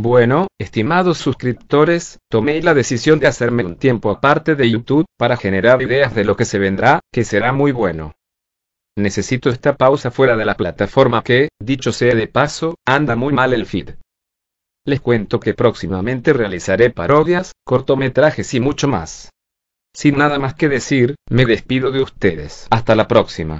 Bueno, estimados suscriptores, tomé la decisión de hacerme un tiempo aparte de YouTube para generar ideas de lo que se vendrá, que será muy bueno. Necesito esta pausa fuera de la plataforma que, dicho sea de paso, anda muy mal el feed. Les cuento que próximamente realizaré parodias, cortometrajes y mucho más. Sin nada más que decir, me despido de ustedes. Hasta la próxima.